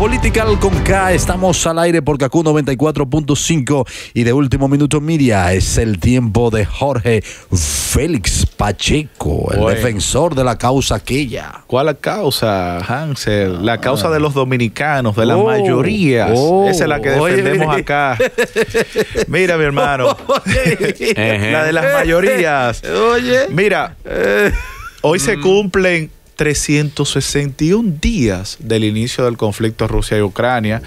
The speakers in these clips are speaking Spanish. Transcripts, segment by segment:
Political con K. Estamos al aire por CACU 94.5 y de último minuto media es el tiempo de Jorge Félix Pacheco, el defensor de la causa aquella. ¿Cuál causa, Hansel? La ah. causa de los dominicanos, de la mayorías. Oh. mayoría. Oh. Esa es la que defendemos acá. Mira, mi hermano. la de las mayorías. Oye. Mira, eh. hoy se cumplen 361 días del inicio del conflicto Rusia y Ucrania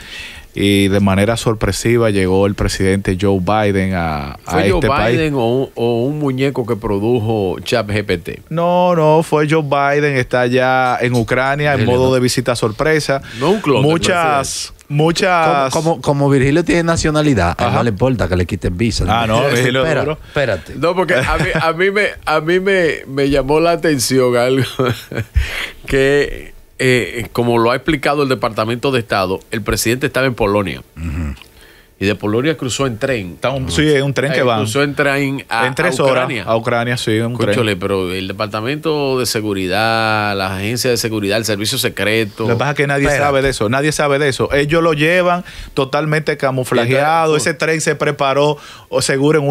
y de manera sorpresiva llegó el presidente Joe Biden a, ¿Fue Joe este Biden O, un, muñeco que produjo ChatGPT? No, no, fue Joe Biden, está ya en Ucrania en modo de visita sorpresa. No un Muchas muchas. Como, como, Virgilio tiene nacionalidad, no le importa que le quiten visa. Ah, no, Virgilio. Espérate. No, porque a mí, a mí, me, a mí me, me llamó la atención algo que eh, como lo ha explicado el Departamento de Estado, el presidente estaba en Polonia y de Polonia cruzó en tren. sí, es un tren que va. Cruzó en tren a, Ucrania. a Ucrania, sí, un Escúchale, pero el Departamento de Seguridad, la Agencia de Seguridad, el Servicio Secreto. Lo que pasa es que nadie sabe de eso, nadie sabe de eso. Ellos lo llevan totalmente camuflajeado. Ese tren se preparó seguro en,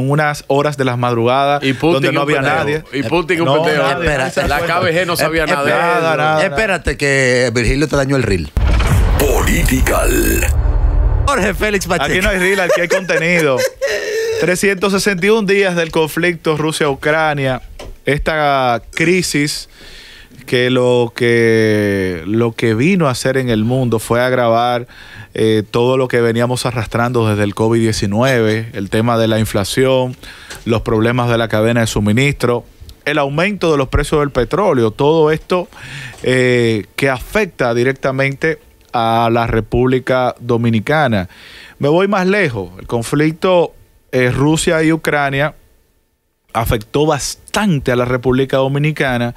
unas horas de las madrugadas donde no había nadie. Y Putin no, un Espérate. La KBG no sabía nada, nada, nada. Espérate que Virgilio te dañó el reel. Political. Jorge Félix Pacheco. Aquí no hay reel, aquí hay contenido. 361 días del conflicto Rusia-Ucrania. Esta crisis que lo que lo que vino a hacer en el mundo fue agravar eh, todo lo que veníamos arrastrando desde el COVID-19, el tema de la inflación, los problemas de la cadena de suministro, el aumento de los precios del petróleo, todo esto eh, que afecta directamente a la República Dominicana. Me voy más lejos. El conflicto eh, Rusia y Ucrania afectó bastante a la República Dominicana,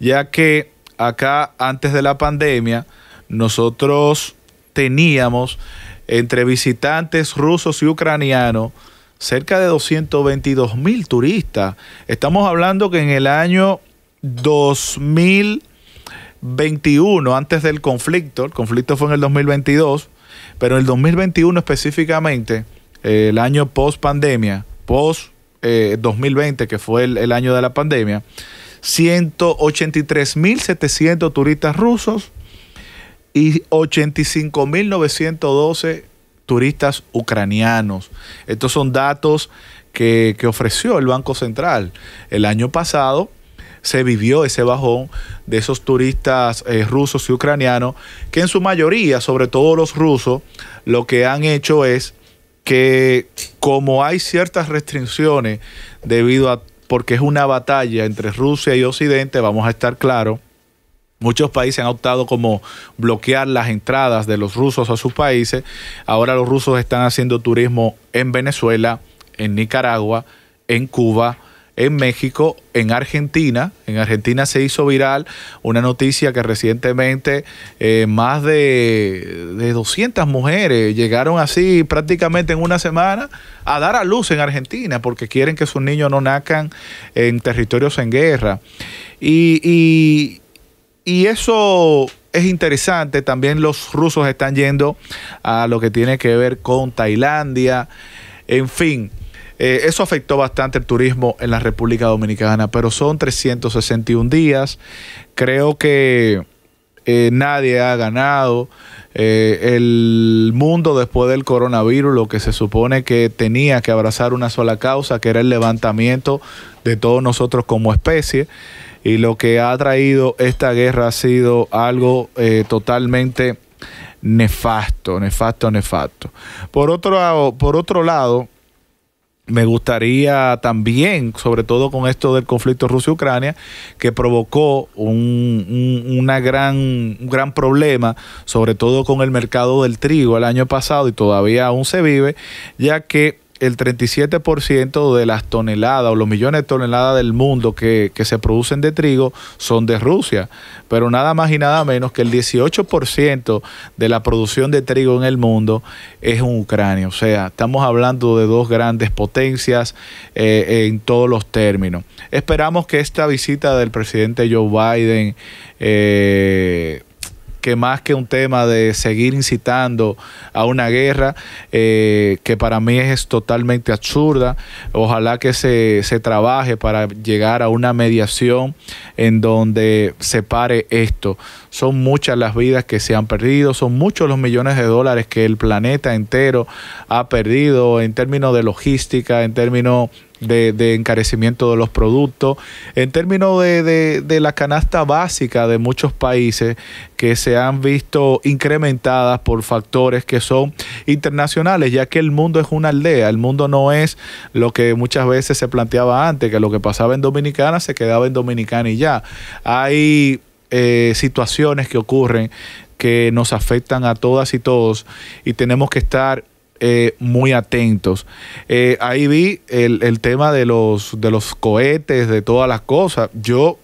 ya que acá antes de la pandemia nosotros teníamos entre visitantes rusos y ucranianos cerca de 222 mil turistas. Estamos hablando que en el año 2000 21, antes del conflicto, el conflicto fue en el 2022, pero en el 2021 específicamente, eh, el año post pandemia, post 2020, que fue el, año de la pandemia, 183.700 turistas rusos y 85.912 turistas ucranianos. Estos son datos que ofreció el Banco Central. El año pasado, se vivió ese bajón de esos turistas eh, rusos y ucranianos, que en su mayoría, sobre todo los rusos, lo que han hecho es que como hay ciertas restricciones debido a, porque es una batalla entre Rusia y Occidente, vamos a estar claros, Muchos países han optado como bloquear las entradas de los rusos a sus países. Ahora los rusos están haciendo turismo en Venezuela, en Nicaragua, en Cuba, en México, en Argentina. En Argentina se hizo viral una noticia que recientemente eh, más de, 200 mujeres llegaron así prácticamente en una semana a dar a luz en Argentina porque quieren que sus niños no nazcan en territorios en guerra. y eso es interesante. También los rusos están yendo a lo que tiene que ver con Tailandia. En fin, eh, eso afectó bastante el turismo en la República Dominicana, pero son 361 días. Creo que eh, nadie ha ganado. Eh, el mundo después del coronavirus, lo que se supone que tenía que abrazar una sola causa, que era el levantamiento de todos nosotros como especie. Y lo que ha traído esta guerra ha sido algo totalmente nefasto, nefasto, nefasto. Por otro, por otro lado, me gustaría también, sobre todo con esto del conflicto Rusia-Ucrania, que provocó un, una gran, un gran problema, sobre todo con el mercado del trigo el año pasado y todavía aún se vive, ya que el 37% de las toneladas o los millones de toneladas del mundo que, se producen de trigo son de Rusia, pero nada más y nada menos que el 18% de la producción de trigo en el mundo es un Ucrania. O sea, estamos hablando de dos grandes potencias eh, en todos los términos. Esperamos que esta visita del presidente Joe Biden... Eh, que más que un tema de seguir incitando a una guerra, eh, que para mí es totalmente absurda, ojalá que se, se trabaje para llegar a una mediación en donde se pare esto. Son muchas las vidas que se han perdido, son muchos los millones de dólares que el planeta entero ha perdido en términos de logística, en términos de, encarecimiento de los productos, en términos de, de, la canasta básica de muchos países que se han visto incrementadas por factores que son internacionales, ya que el mundo es una aldea, el mundo no es lo que muchas veces se planteaba antes, que lo que pasaba en Dominicana se quedaba en Dominicana y ya. Hay eh, situaciones que ocurren que nos afectan a todas y todos y tenemos que estar eh, muy atentos. Eh, ahí vi el, tema de los, de los cohetes, de todas las cosas. Yo,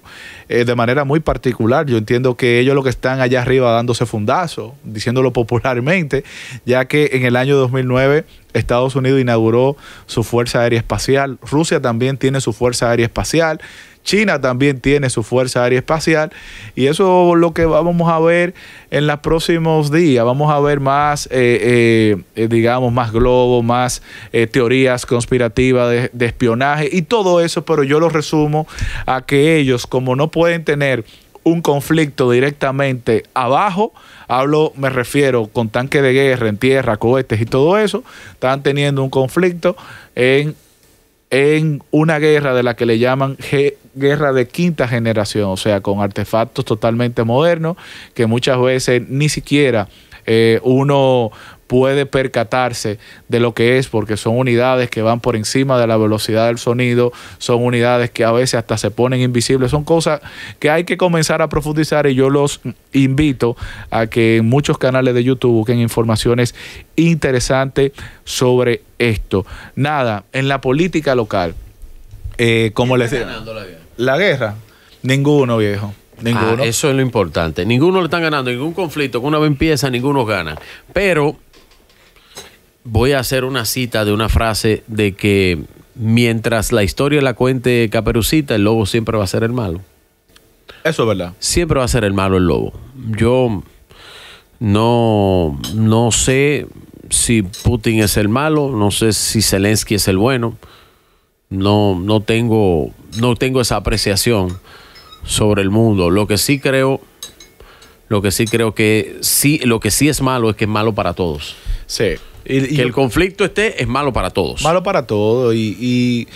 eh, de manera muy particular, yo entiendo que ellos lo que están allá arriba dándose fundazo, diciéndolo popularmente, ya que en el año 2009 Estados Unidos inauguró su Fuerza Aérea Espacial, Rusia también tiene su Fuerza Aérea Espacial. China también tiene su Fuerza Aérea Espacial y eso es lo que vamos a ver en los próximos días. Vamos a ver más, eh, eh, eh, digamos, más globos, más teorías conspirativas de, espionaje y todo eso, pero yo lo resumo a que ellos, como no pueden tener un conflicto directamente abajo, hablo, me refiero con tanque de guerra en tierra, cohetes y todo eso, están teniendo un conflicto en, en una guerra de la que le llaman G guerra de quinta generación, o sea, con artefactos totalmente modernos que muchas veces ni siquiera eh, uno puede percatarse de lo que es, porque son unidades que van por encima de la velocidad del sonido, son unidades que a veces hasta se ponen invisibles, son cosas que hay que comenzar a profundizar y yo los invito a que en muchos canales de YouTube busquen informaciones interesantes sobre esto. Nada, en la política local, eh, como les decía la guerra? Ninguno, viejo. Ninguno. Ah, eso es lo importante. Ninguno le están ganando, ningún conflicto. Con una vez ninguno gana. Pero voy a hacer una cita de una frase de que mientras la historia la cuente Caperucita, el lobo siempre va a ser el malo. Eso es verdad. Siempre va a ser el malo el lobo. Yo no, no sé si Putin es el malo, no sé si Zelensky es el bueno no, no, tengo, no tengo esa apreciación sobre el mundo. Lo que sí creo, lo que sí creo que sí, lo que sí es malo es que es malo para todos. Sí. Y, que el conflicto esté es malo para todos. Malo para todos. Y,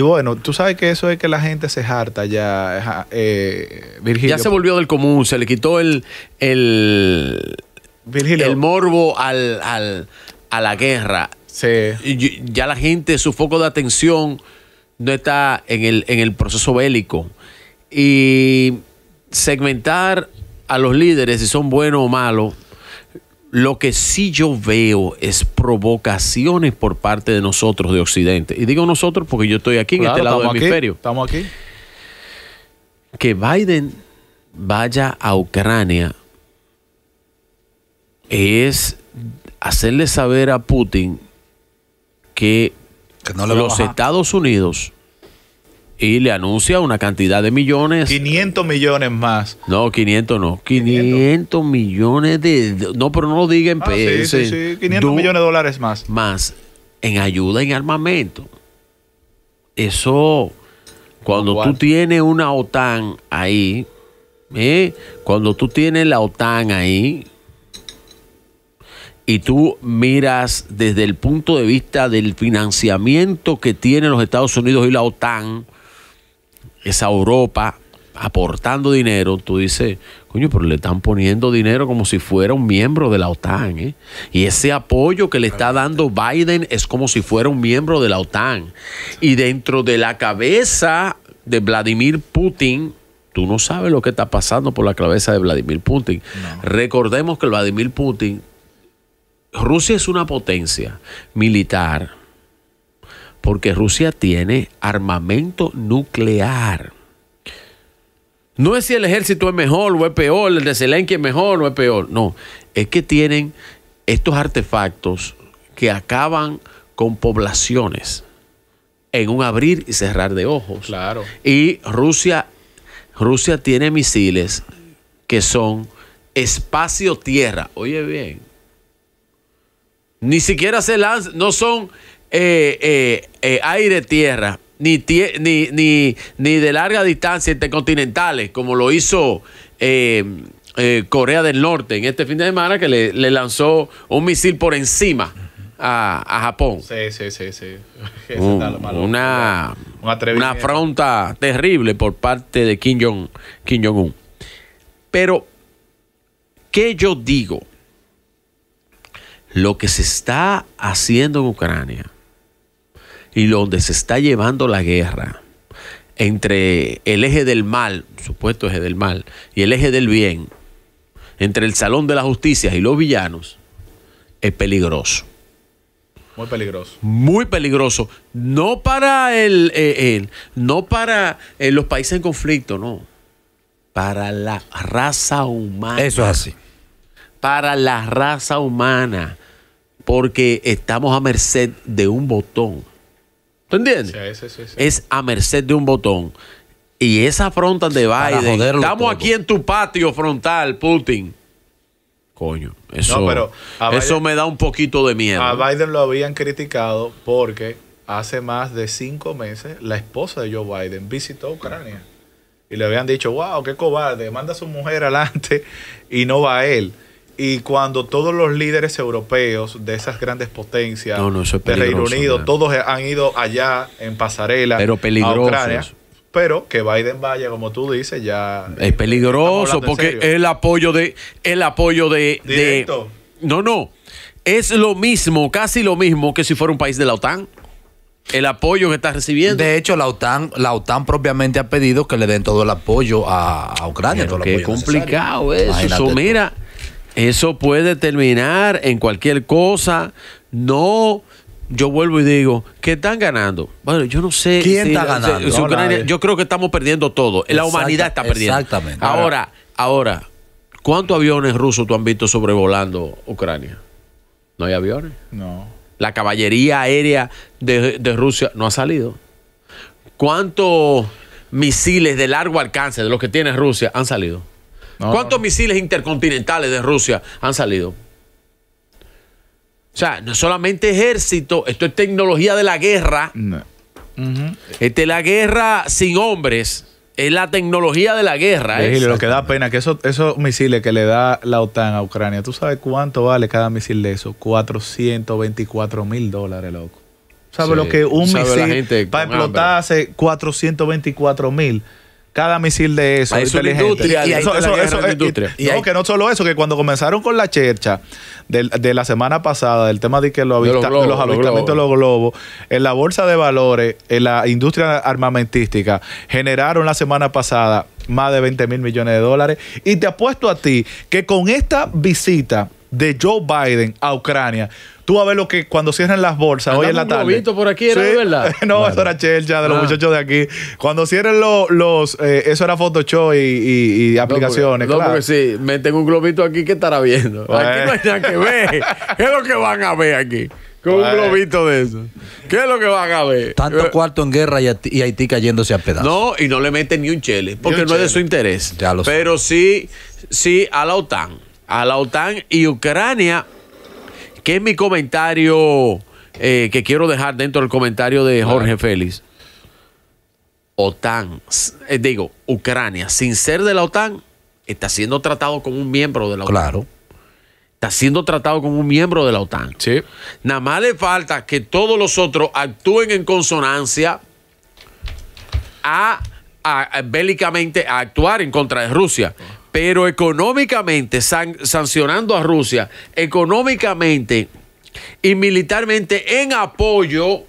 bueno, tú sabes que eso es que la gente se harta ya, eh, Ya se volvió del común, se le quitó el, el, el morbo al, a la guerra. Sí. ya la gente, su foco de atención no está en el, proceso bélico. Y segmentar a los líderes si son buenos o malos, lo que sí yo veo es provocaciones por parte de nosotros de Occidente. Y digo nosotros porque yo estoy aquí, en este lado del hemisferio. Estamos aquí. Que Biden vaya a Ucrania es hacerle saber a Putin que los Estados Unidos y le anuncia una cantidad de millones. 500 millones más. No, 500 no. 500, millones de, No, pero no lo diga en ah, Sí, sí, sí. 500 millones de dólares más. Más en ayuda en armamento. Eso, cuando tú tienes una OTAN ahí, ¿eh? cuando tú tienes la OTAN ahí, y tú miras desde el punto de vista del financiamiento que tienen los Estados Unidos y la OTAN, esa Europa aportando dinero, tú dices, coño, pero le están poniendo dinero como si fuera un miembro de la OTAN. ¿eh? Y ese apoyo que le está dando Biden es como si fuera un miembro de la OTAN. Y dentro de la cabeza de Vladimir Putin, tú no sabes lo que está pasando por la cabeza de Vladimir Putin. Recordemos que Vladimir Putin Rusia es una potencia militar porque Rusia tiene armamento nuclear. No es si el ejército es mejor o es peor, el de Zelensky es mejor o es peor. No, es que tienen estos artefactos que acaban con poblaciones en un abrir y cerrar de ojos. Claro. Y Rusia, Rusia tiene misiles que son espacio-tierra. Oye bien, ni siquiera se lanzan, no son eh, eh, eh, aire-tierra, ni, ni, ni, de larga distancia intercontinentales, como lo hizo Corea del Norte en este fin de semana, que le, lanzó un misil por encima. A, Japón. Sí, sí, sí, sí. una, una, afronta terrible por parte de Kim Jong-un. Kim Jong pero, ¿qué yo digo? lo que se está haciendo en Ucrania y donde se está llevando la guerra entre el eje del mal, supuesto eje del mal, y el eje del bien, entre el salón de la justicia y los villanos, es peligroso. Muy peligroso. Muy peligroso. No para el, eh, eh, no para eh, los países en conflicto, no. Para la raza humana. Eso es así. Para la raza humana porque estamos a merced de un botón. entiendes? es a merced de un botón. Y esa afronta de Biden. Estamos aquí en tu patio frontal, Putin. Coño, eso, pero eso me da un poquito de miedo. A Biden lo habían criticado porque hace más de cinco meses la esposa de Joe Biden visitó Ucrania. Y le habían dicho, wow, qué cobarde, manda a su mujer adelante y no va a él. Y cuando todos los líderes europeos de esas grandes potencias de Reino Unido, todos han ido allá en pasarela pero a Ucrania. Pero que Biden vaya, como tú dices, ya. Es peligroso porque el apoyo de. El apoyo de, No, no. Es lo mismo, casi lo mismo que si fuera un país de la OTAN el apoyo que está recibiendo. De hecho, la OTAN, la OTAN propiamente ha pedido que le den todo el apoyo a, Ucrania. Es qué complicado eso. mira, eso puede terminar en cualquier cosa. No, yo vuelvo y digo, ¿qué están ganando? Bueno, yo no sé. ¿Quién está ganando? yo creo que estamos perdiendo todo. La humanidad está perdiendo. Exactamente. Ahora, ahora, ¿cuántos aviones rusos tú han visto sobrevolando Ucrania? ¿No hay aviones? No. La caballería aérea de, de Rusia no ha salido. ¿Cuántos misiles de largo alcance de los que tiene Rusia han salido? ¿Cuántos misiles intercontinentales de Rusia han salido? O sea, no es solamente ejército, esto es tecnología de la guerra. Este, la guerra sin hombres. Es la tecnología de la guerra. ¿eh? lo que da pena que esos, misiles que le da la OTAN a Ucrania, ¿tú sabes cuánto vale cada misil de esos? 424 mil dólares, loco. ¿Sabes lo que un misil para explotar hace 424 mil? cada misil de eso. Es industria. Y, eso, eh, industria. no, que no solo eso, que cuando comenzaron con la chercha de, de la semana pasada, del tema de que lo los, globos, los avistamientos de los globos, en la bolsa de valores, en la industria armamentística, generaron la semana pasada más de 20 mil millones de dólares. Y te apuesto a ti que con esta visita de Joe Biden a Ucrania. Tú a ver lo que cuando cierran las bolsas hoy en la tarde. Un globito por aquí, ¿era de verdad? no, eso era chelcha de los ah. muchachos de aquí. Cuando cierren los. los eh, eso era Photoshop y, y, aplicaciones. claro. no, porque sí, meten un globito aquí que estará viendo. Aquí no hay nada que ver. ¿Qué es lo que van a ver aquí? Con un globito de eso. ¿Qué es lo que van a ver? Tanto eh, cuarto en guerra y Haití, cayéndose a pedazos. No, y no le meten ni un chele, porque no es de su interés. Pero sí, sí a la OTAN a la OTAN y Ucrania, que es mi comentario eh, que quiero dejar dentro del comentario de Jorge Félix. OTAN, eh, digo, Ucrania, sin ser de la OTAN, está siendo tratado como un miembro de la OTAN. Claro. Está siendo tratado como un miembro de la OTAN. Nada más le falta que todos los otros actúen en consonancia a bélicamente a actuar en contra de Rusia pero económicamente, sancionando a Rusia, económicamente y militarmente en apoyo,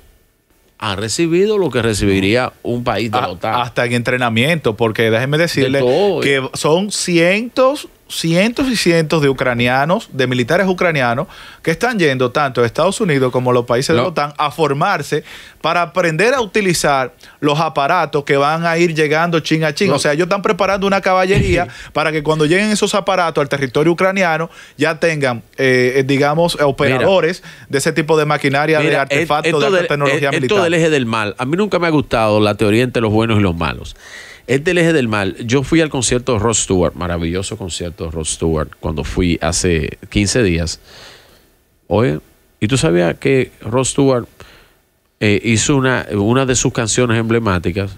ha recibido lo que recibiría un país de ah, la Hasta en entrenamiento, porque déjeme decirle que son cientos cientos y cientos de ucranianos, de militares ucranianos, que están yendo tanto a Estados Unidos como a los países de la OTAN a formarse para aprender a utilizar los aparatos que van a ir llegando chin a ching O sea, ellos están preparando una caballería para que cuando lleguen esos aparatos al territorio ucraniano ya tengan, eh, eh, digamos, eh, operadores de ese tipo de maquinaria, de e- artefactos, de e- tecnología militar. Esto del eje del mal. A mí nunca me ha gustado la teoría entre los buenos y los malos. Es del eje del mal. Yo fui al concierto de Ross Stewart, maravilloso concierto de Ross Stewart, cuando fui hace 15 días. Oye, ¿y tú sabías que Ross Stewart eh, hizo una, una de sus canciones emblemáticas?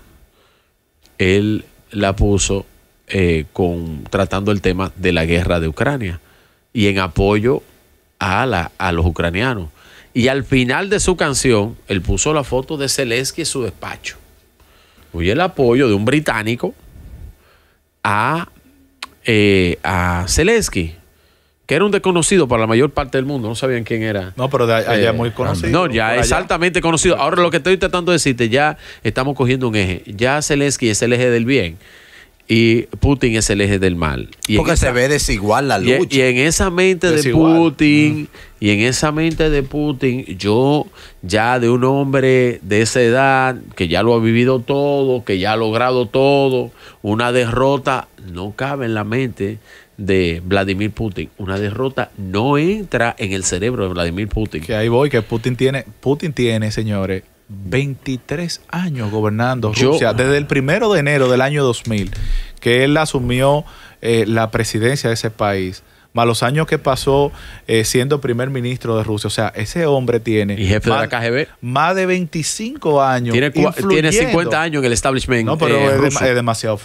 Él la puso eh, con, tratando el tema de la guerra de Ucrania y en apoyo a, a los ucranianos. Y al final de su canción, él puso la foto de Zelensky en su despacho y el apoyo de un británico a, eh, a Zelensky, que era un desconocido para la mayor parte del mundo, no sabían quién era. No, pero de allá eh, muy conocido. No, ya es conocido. Ahora lo que estoy tratando de decirte, ya estamos cogiendo un eje. Ya Zelensky es el eje del bien y Putin es el eje del mal. Porque se ve desigual la lucha. Y, en esa mente de Putin, mm. y en esa mente de Putin, yo ya de un hombre de esa edad, que ya lo ha vivido todo, que ya ha logrado todo, una derrota no cabe en la mente de Vladimir Putin. Una derrota no entra en el cerebro de Vladimir Putin. Que ahí voy, que Putin tiene, Putin tiene, señores, 23 años gobernando Rusia, desde el primero de enero del año 2000, que él asumió eh, la presidencia de ese país, más los años que pasó eh, siendo primer ministro de Rusia. O sea, ese hombre tiene. más, de 25 años. Tiene, 50 años en el establishment. No, pero eh, es, demasiado fuerte. Demasiado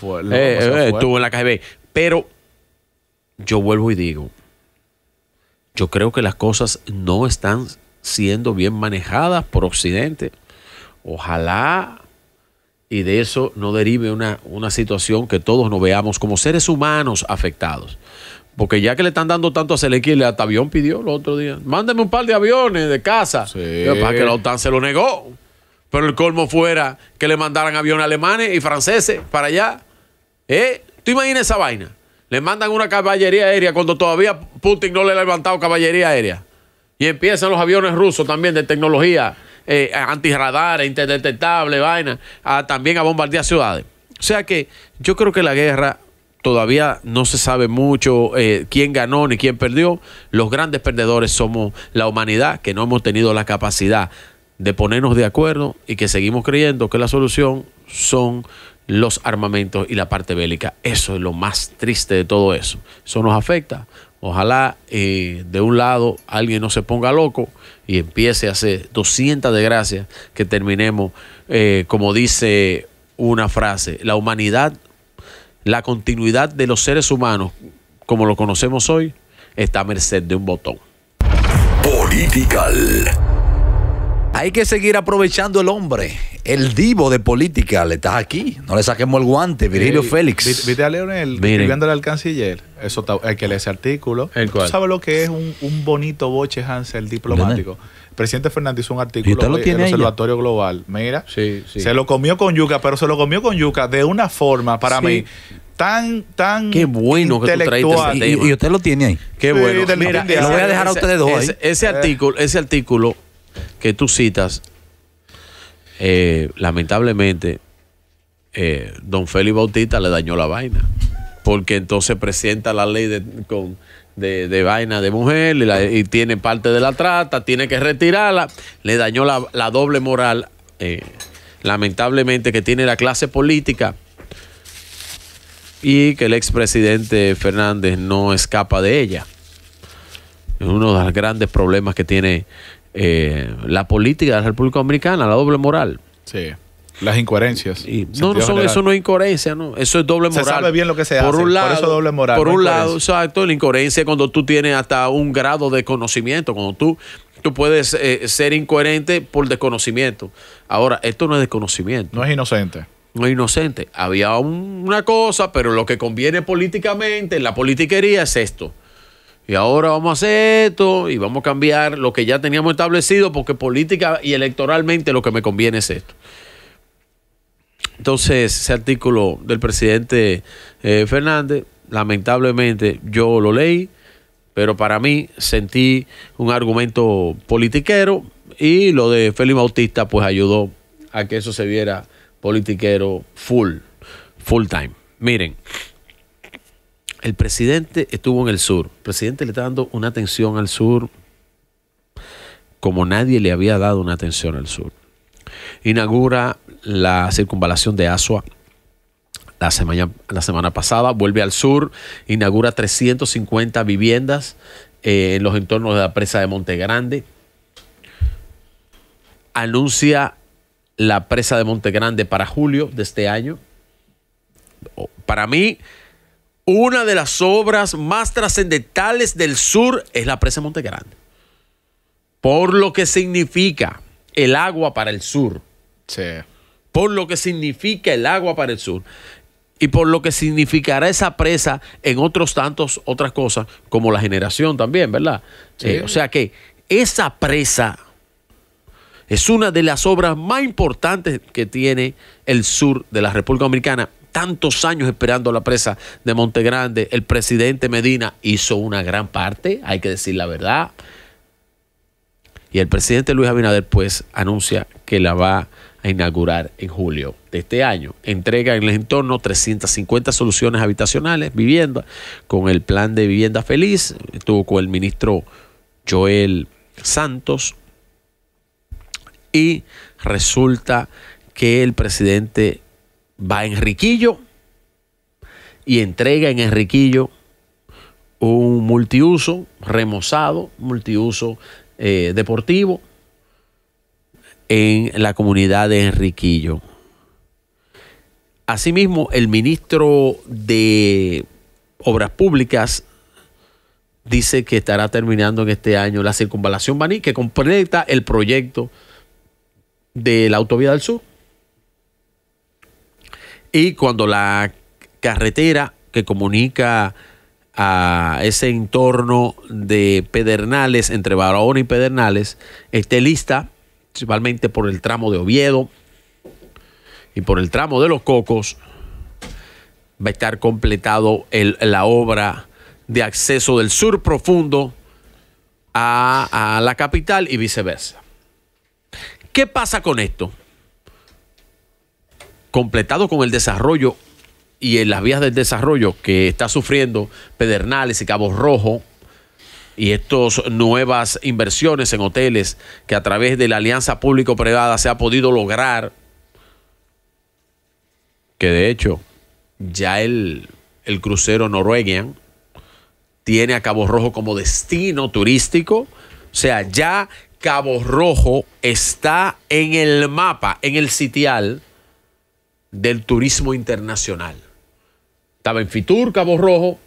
fuerte. Estuvo en la KGB. Pero yo vuelvo y digo, yo creo que las cosas no están siendo bien manejadas por Occidente. Ojalá y de eso no derive una, situación que todos nos veamos como seres humanos afectados. Porque ya que le están dando tanto a Zelensky, el avión pidió el otro día, mándeme un par de aviones de casa. Para que la OTAN se lo negó. Pero el colmo fuera que le mandaran aviones alemanes y franceses para allá. ¿Eh? ¿Tú imaginas esa vaina? Le mandan una caballería aérea cuando todavía Putin no le ha levantado caballería aérea. Y empiezan los aviones rusos también de tecnología eh, antirradares, interdetectables, vaina, también a bombardear ciudades. O sea que yo creo que la guerra todavía no se sabe mucho eh, quién ganó ni quién perdió. Los grandes perdedores somos la humanidad, que no hemos tenido la capacidad de ponernos de acuerdo y que seguimos creyendo que la solución son los armamentos y la parte bélica. Eso es lo más triste de todo eso. Eso nos afecta Ojalá eh, de un lado alguien no se ponga loco y empiece a hacer 200 de gracias que terminemos, eh, como dice una frase, la humanidad, la continuidad de los seres humanos como lo conocemos hoy, está a merced de un botón. Hay que seguir aprovechando el hombre, el divo de política. Le estás aquí, no le saquemos el guante, Virgilio Félix. Viste a Leonel escribiéndole al canciller, eso el que lee ese artículo. ¿Tú sabes lo que es un, bonito boche Hansel diplomático? El presidente Fernández hizo un artículo en el Observatorio Global. Mira, se lo comió con yuca, pero se lo comió con yuca de una forma para mí tan, tan Qué bueno que y, usted lo tiene ahí. Qué bueno. Mira, lo voy a dejar a ustedes dos. Ese, eh. artículo, ese artículo que tú citas, eh, lamentablemente, eh, don Félix Bautista le dañó la vaina. Porque entonces presenta la ley de, vaina de mujer y, tiene parte de la trata, tiene que retirarla. Le dañó la, doble moral, eh, lamentablemente, que tiene la clase política y que el expresidente Fernández no escapa de ella. Es uno de los grandes problemas que tiene eh, la política de la República Dominicana, la doble moral. Sí. Las incoherencias. no, no son, eso no es incoherencia, no. Eso es doble moral. Se sabe bien lo que se por hace. por eso doble moral. Por un lado, exacto. La incoherencia cuando tú tienes hasta un grado de conocimiento, cuando tú, tú puedes eh, ser incoherente por desconocimiento. Ahora, esto no es desconocimiento. No es inocente no es inocente. Había una cosa, pero lo que conviene políticamente, la politiquería es esto y ahora vamos a hacer esto y vamos a cambiar lo que ya teníamos establecido porque política y electoralmente lo que me conviene es esto. Entonces, ese artículo del presidente eh, Fernández, lamentablemente yo lo leí, pero para mí sentí un argumento politiquero y lo de Félix Bautista pues ayudó a que eso se viera politiquero full, full time. Miren el presidente estuvo en el sur. El presidente le está dando una atención al sur como nadie le había dado una atención al sur. Inaugura la circunvalación de Asua la semana, la semana pasada, vuelve al sur, inaugura 350 viviendas eh, en los entornos de la presa de Monte Grande. Anuncia la presa de Monte Grande para julio de este año. Para mí, una de las obras más trascendentales del sur es la presa Monte Grande. Por lo que significa el agua para el sur. Sí. Por lo que significa el agua para el sur. Y por lo que significará esa presa en otros tantos, otras cosas, como la generación también, ¿verdad? Sí. Eh, o sea que esa presa es una de las obras más importantes que tiene el sur de la República Dominicana tantos años esperando la presa de Monte Grande el presidente Medina hizo una gran parte, hay que decir la verdad. Y el presidente Luis Abinader pues anuncia que la va a inaugurar en julio de este año. Entrega en el entorno 350 soluciones habitacionales, vivienda, con el plan de vivienda feliz. Estuvo con el ministro Joel Santos. Y resulta que el presidente va a Enriquillo y entrega en Enriquillo un multiuso remozado, multiuso eh, deportivo en la comunidad de Enriquillo. Asimismo, el ministro de Obras Públicas dice que estará terminando en este año la circunvalación Baní, que completa el proyecto de la Autovía del Sur. Y cuando la carretera que comunica a ese entorno de Pedernales, entre Barahona y Pedernales, esté lista, principalmente por el tramo de Oviedo y por el tramo de Los Cocos, va a estar completado la obra de acceso del sur profundo a la capital y viceversa. ¿Qué pasa con esto? completado con el desarrollo y en las vías del desarrollo que está sufriendo Pedernales y Cabo Rojo y estas nuevas inversiones en hoteles que a través de la alianza público-privada se ha podido lograr, que de hecho ya el, el crucero Norwegian tiene a Cabo Rojo como destino turístico, o sea, ya Cabo Rojo está en el mapa, en el sitial del turismo internacional. Estaba en Fitur, Cabo Rojo,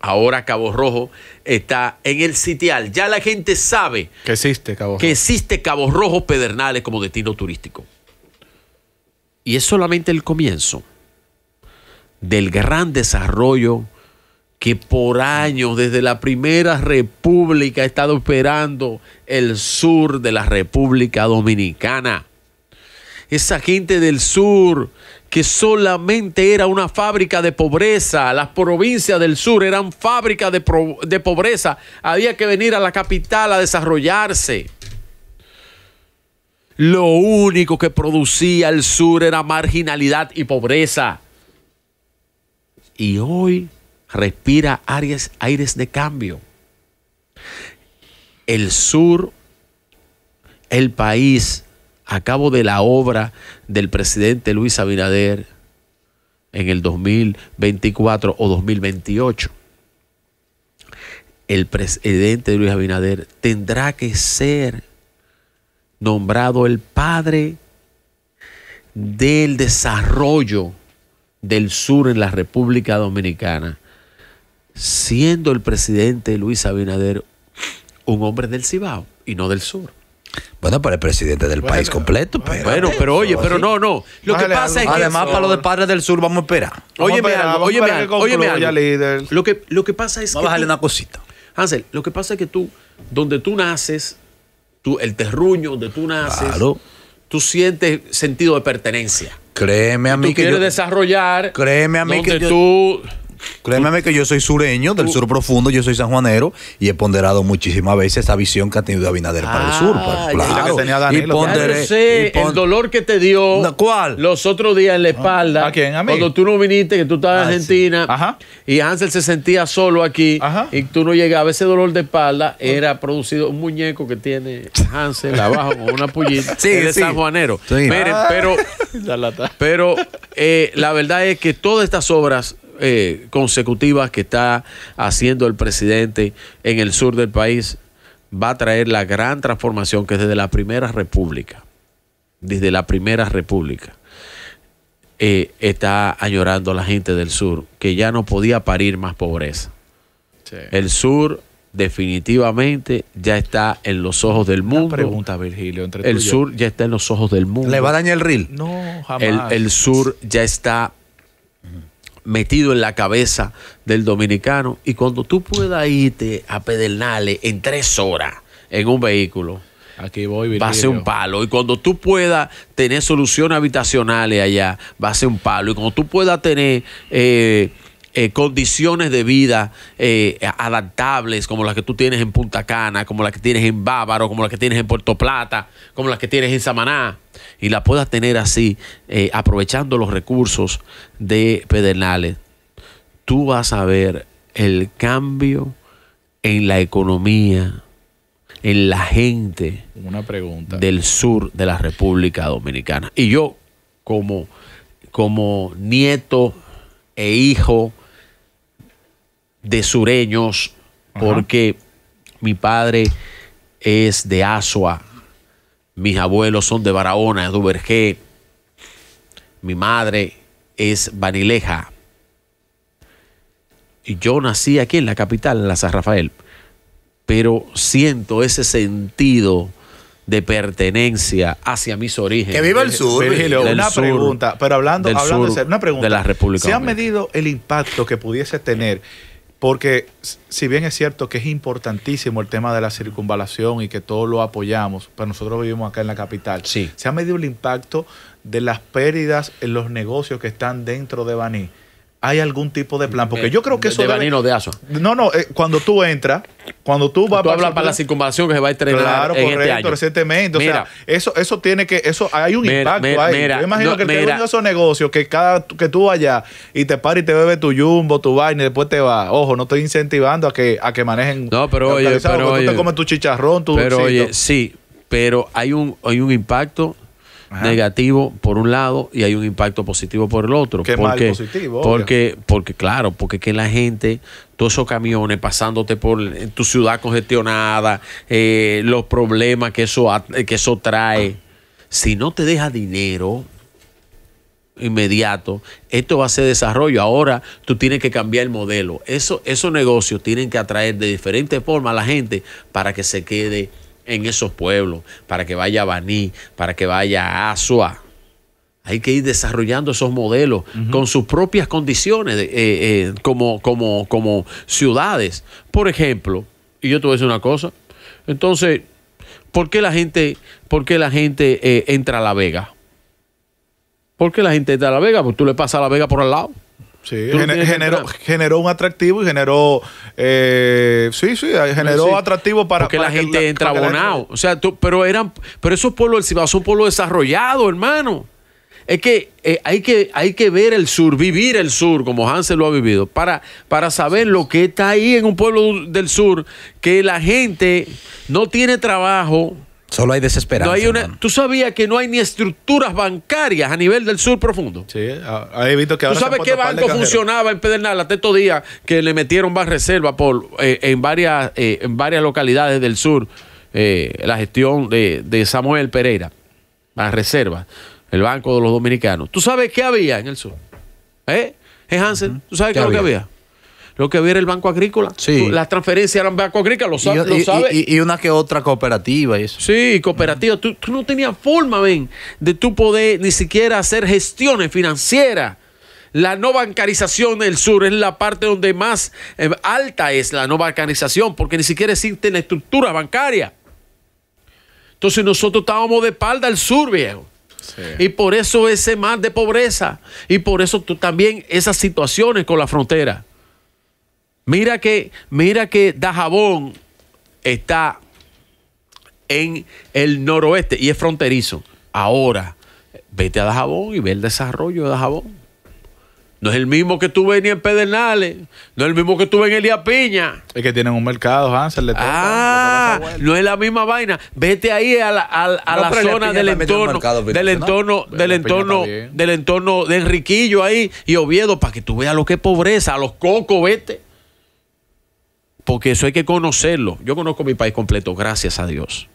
ahora Cabo Rojo está en el sitial. Ya la gente sabe que existe Cabo Rojo, que existe Cabo Rojo Pedernales como destino turístico. Y es solamente el comienzo del gran desarrollo que por años, desde la primera república, ha estado operando el sur de la República Dominicana. Esa gente del sur que solamente era una fábrica de pobreza. Las provincias del sur eran fábricas de, de, pobreza. Había que venir a la capital a desarrollarse. Lo único que producía el sur era marginalidad y pobreza. Y hoy respira aires, aires de cambio. El sur, el país, a cabo de la obra del presidente Luis Abinader en el 2024 o 2028. El presidente Luis Abinader tendrá que ser nombrado el padre del desarrollo del sur en la República Dominicana, siendo el presidente Luis Abinader un hombre del Cibao y no del sur. Bueno, para el presidente del país completo. Pero, pero, pero oye, pero no, no. Lo que pasa es que. Además, para los de padres del sur, vamos a esperar. oye algo, óyeme Óyeme Lo que, lo que pasa es. Vamos a bajarle una cosita. Hansel, lo que pasa es que tú, donde tú naces, tú, el terruño donde tú naces, tú sientes sentido de pertenencia. Créeme a mí tú que. quieres desarrollar. Créeme a mí que. Yo, tú Créeme que yo soy sureño, del sur profundo, yo soy sanjuanero y he ponderado muchísimas veces esa visión que ha tenido Abinader para el ah, sur. Pues, el dolor que te dio ¿Cuál? los otros días en la espalda. ¿A Cuando tú no viniste, que tú estabas en ah, Argentina y Hansel se sentía solo aquí y tú no llegabas. Ese dolor de espalda era producido un muñeco que tiene Hansel abajo con una pullita. de sanjuanero. Miren, ah. pero, pero eh, la verdad es que todas estas obras eh, consecutivas que está haciendo el presidente en el sur del país va a traer la gran transformación que desde la primera república, desde la primera república, eh, está añorando la gente del sur, que ya no podía parir más pobreza. El sur definitivamente ya está en los ojos del mundo. pregunta, Virgilio. Entre el sur ya está en los ojos del mundo. ¿Le va a dañar el RIL? No, jamás. El, el sur ya está metido en la cabeza del dominicano. Y cuando tú puedas irte a Pedernales en tres horas en un vehículo, Va a ser un palo. Y cuando tú puedas tener soluciones habitacionales allá, va a ser un palo. Y cuando tú puedas tener eh, eh, condiciones de vida eh, adaptables, como las que tú tienes en Punta Cana, como las que tienes en Bávaro, como las que tienes en Puerto Plata, como las que tienes en Samaná, y la puedas tener así, eh, aprovechando los recursos de Pedernales, tú vas a ver el cambio en la economía, en la gente del sur de la República Dominicana. Y yo, como, como nieto e hijo de sureños, porque mi padre es de Asua, mis abuelos son de Barahona, de Duvergé, mi madre es Vanileja. Y yo nací aquí en la capital, en la San Rafael, pero siento ese sentido de pertenencia hacia mis orígenes. Que viva el sur. una pregunta, pero hablando, de, una pregunta. la República ¿Se ha medido el impacto que pudiese tener porque si bien es cierto que es importantísimo el tema de la circunvalación y que todos lo apoyamos, pero pues nosotros vivimos acá en la capital, sí. se ha medido el impacto de las pérdidas en los negocios que están dentro de Baní hay algún tipo de plan. Porque eh, yo creo que eso. De de Aso. No, no, eh, cuando tú entras, cuando tú vas. Tú hablas para la circunvalación que se va a estrenar. Claro, en este correcto, este año. recientemente. o sea, eso, eso tiene que. eso Hay un impacto mira, ahí. yo imagino que el que de esos negocios, que cada que tú vayas y te pares y te bebes tu jumbo, tu vaina y después te vas. Ojo, no estoy incentivando a que, a que manejen. No, pero oye. Pero, tú oye, te comes tu chicharrón, tu Pero oye, sí, pero hay un, hay un impacto negativo por un lado y hay un impacto positivo por el otro. Qué porque, mal positivo, porque, porque, claro, porque que la gente, todos esos camiones pasándote por eh, tu ciudad congestionada, eh, los problemas que eso, eh, que eso trae. Si no te deja dinero, inmediato, esto va a ser desarrollo. Ahora tú tienes que cambiar el modelo. Eso, esos negocios tienen que atraer de diferentes formas a la gente para que se quede en esos pueblos, para que vaya a Baní, para que vaya a Asua. Hay que ir desarrollando esos modelos con sus propias condiciones eh, eh, como, como, como ciudades. Por ejemplo, y yo te voy a decir una cosa, entonces, ¿por qué la gente, por qué la gente eh, entra a La Vega? ¿Por qué la gente entra a La Vega? Porque tú le pasas a La Vega por al lado. Sí, generó, un atractivo y generó. Eh, sí, sí, eh, generó atractivo para. que la gente entrabonado O sea, pero eran. Pero esos pueblos del Cibao son pueblos desarrollados, hermano. Es que, eh, hay que hay que ver el sur, vivir el sur, como Hansel lo ha vivido, para, para saber lo que está ahí en un pueblo del sur, que la gente no tiene trabajo, Solo hay desesperanza. hay una, tú sabías que no hay ni estructuras bancarias a nivel del sur profundo. Sí, he visto que ahora ¿Tú sabes qué banco funcionaba en Pedernal hasta estos días que le metieron más reserva por, eh, en, varias, eh, en varias localidades del sur eh, la gestión de, Samuel Pereira? Más reservas, el Banco de los Dominicanos. ¿Tú sabes qué había en el sur? ¿Eh? Hansen, ¿tú sabes qué, que había? lo que era el Banco Agrícola. Las transferencias eran Banco Agrícola, lo, sabe, y, una que otra cooperativa y Sí, cooperativa. tú, no tenías forma, ven, de tú poder ni siquiera hacer gestiones financieras. La no bancarización del sur es la parte donde más eh, alta es la no bancarización, porque ni siquiera existe la estructura bancaria. Entonces nosotros estábamos de espalda al sur, viejo. Y por eso ese mar de pobreza. Y por eso tú, también esas situaciones con la frontera. Mira que, mira que Dajabón está en el noroeste y es fronterizo. Ahora, vete a Dajabón y ve el desarrollo de Dajabón. No es el mismo que tú ves en Pedernales, no es el mismo que tú en Elia Piña. Es que tienen un mercado, Hansel. ah, no es la misma vaina. Vete ahí a la, a, la zona del entorno, del entorno, del entorno, del entorno de Enriquillo ahí y Oviedo para que tú veas lo que es pobreza, a los cocos, vete porque eso hay que conocerlo. Yo conozco mi país completo, gracias a Dios.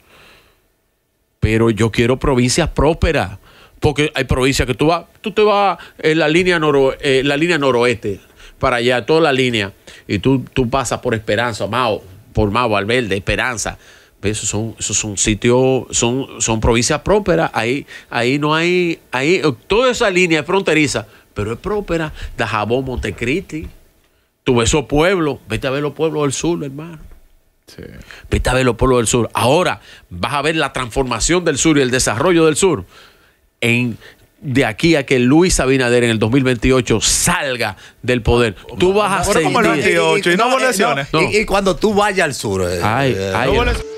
Pero yo quiero provincias prósperas, porque hay provincias que tú vas, tú te vas en eh, eh, la línea, noroeste, para allá, toda la línea, y tú, tú pasas por Esperanza, Mao, por Mao, Alberde, Esperanza. Esos son, son sitios, son, son provincias prósperas, ahí, ahí no hay, ahí, toda esa línea es fronteriza, pero es próspera, Dajabón, Montecristi. Tú ves esos pueblos, vete a ver los pueblos del sur, hermano. Sí. Vete a ver los pueblos del sur. Ahora vas a ver la transformación del sur y el desarrollo del sur en, de aquí a que Luis Abinader en el 2028 salga del poder. Ah, tú vas a sentir... Eh, eh, y, cuando tú vayas al sur... Eh, ay,